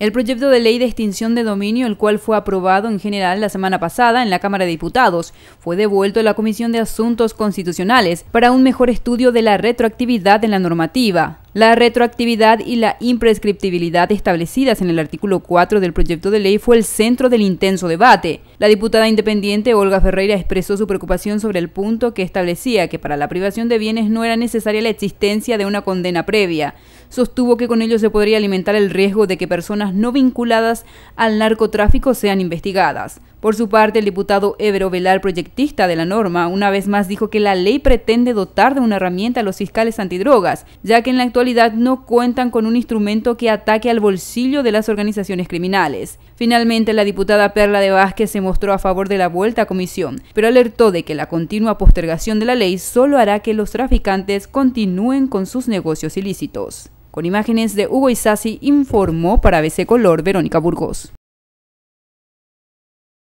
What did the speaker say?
El proyecto de ley de extinción de dominio, el cual fue aprobado en general la semana pasada en la Cámara de Diputados, fue devuelto a la Comisión de Asuntos Constitucionales para un mejor estudio de la retroactividad en la normativa. La retroactividad y la imprescriptibilidad establecidas en el artículo 4 del proyecto de ley fue el centro del intenso debate. La diputada independiente Olga Ferreira expresó su preocupación sobre el punto que establecía que para la privación de bienes no era necesaria la existencia de una condena previa. Sostuvo que con ello se podría alimentar el riesgo de que personas no vinculadas al narcotráfico sean investigadas. Por su parte, el diputado Evero Velar, proyectista de la norma, una vez más dijo que la ley pretende dotar de una herramienta a los fiscales antidrogas, ya que en la actual no cuentan con un instrumento que ataque al bolsillo de las organizaciones criminales. Finalmente, la diputada Perla de Vázquez se mostró a favor de la vuelta a comisión, pero alertó de que la continua postergación de la ley solo hará que los traficantes continúen con sus negocios ilícitos. Con imágenes de Hugo Isasi informó para BC Color Verónica Burgos.